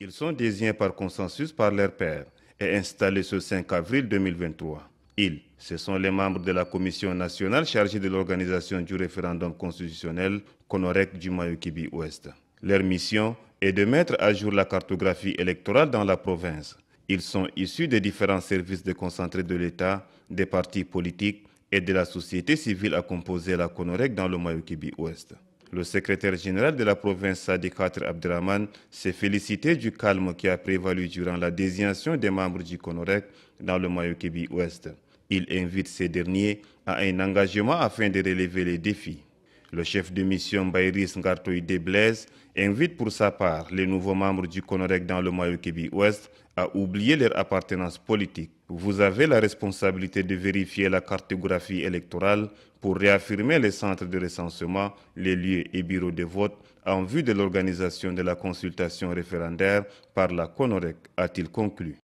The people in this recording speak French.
Ils sont désignés par consensus par leur père et installés ce 5 avril 2023. Ils, ce sont les membres de la commission nationale chargée de l'organisation du référendum constitutionnel Conorec du Mayukibi Ouest. Leur mission est de mettre à jour la cartographie électorale dans la province. Ils sont issus des différents services de déconcentrés de l'État, des partis politiques et de la société civile à composer la Conorec dans le Mayukibi Ouest. Le secrétaire général de la province Sadi Abdurrahman s'est félicité du calme qui a prévalu durant la désignation des membres du Conorec dans le Mayokébi Ouest. Il invite ces derniers à un engagement afin de relever les défis. Le chef de mission Bayris de Blaise invite pour sa part les nouveaux membres du Conorec dans le Kébi Ouest à oublier leur appartenance politique. Vous avez la responsabilité de vérifier la cartographie électorale pour réaffirmer les centres de recensement, les lieux et bureaux de vote en vue de l'organisation de la consultation référendaire par la Conorec, a-t-il conclu.